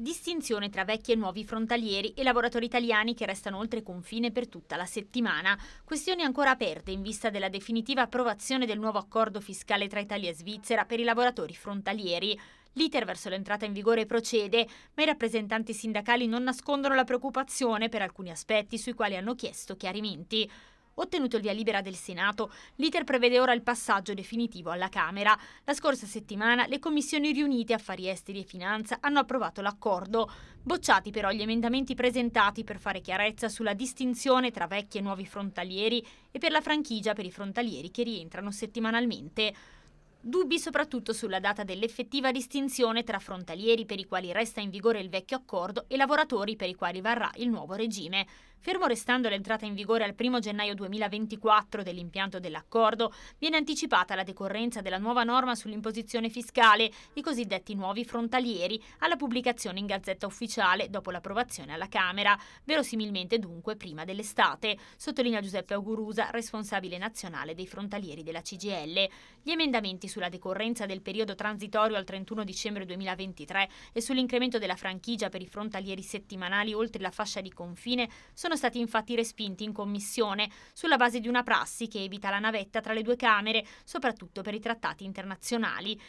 Distinzione tra vecchi e nuovi frontalieri e lavoratori italiani che restano oltre confine per tutta la settimana. Questioni ancora aperte in vista della definitiva approvazione del nuovo accordo fiscale tra Italia e Svizzera per i lavoratori frontalieri. L'iter verso l'entrata in vigore procede, ma i rappresentanti sindacali non nascondono la preoccupazione per alcuni aspetti sui quali hanno chiesto chiarimenti. Ottenuto il via libera del Senato, l'iter prevede ora il passaggio definitivo alla Camera. La scorsa settimana le commissioni riunite Affari Esteri e Finanza hanno approvato l'accordo. Bocciati però gli emendamenti presentati per fare chiarezza sulla distinzione tra vecchi e nuovi frontalieri e per la franchigia per i frontalieri che rientrano settimanalmente. Dubbi soprattutto sulla data dell'effettiva distinzione tra frontalieri per i quali resta in vigore il vecchio accordo e lavoratori per i quali varrà il nuovo regime. Fermo restando l'entrata in vigore al 1 gennaio 2024 dell'impianto dell'accordo, viene anticipata la decorrenza della nuova norma sull'imposizione fiscale, i cosiddetti nuovi frontalieri, alla pubblicazione in Gazzetta Ufficiale dopo l'approvazione alla Camera, verosimilmente dunque prima dell'estate, sottolinea Giuseppe Augurusa, responsabile nazionale dei frontalieri della CGL. Gli emendamenti interrogati sulla decorrenza del periodo transitorio al 31 dicembre 2023 e sull'incremento della franchigia per i frontalieri settimanali oltre la fascia di confine sono stati infatti respinti in commissione sulla base di una prassi che evita la navetta tra le due Camere, soprattutto per i trattati internazionali.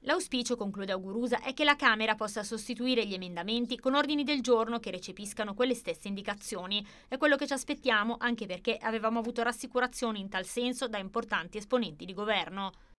L'auspicio, conclude Augurusa, è che la Camera possa sostituire gli emendamenti con ordini del giorno che recepiscano quelle stesse indicazioni. È quello che ci aspettiamo anche perché avevamo avuto rassicurazioni in tal senso da importanti esponenti di governo.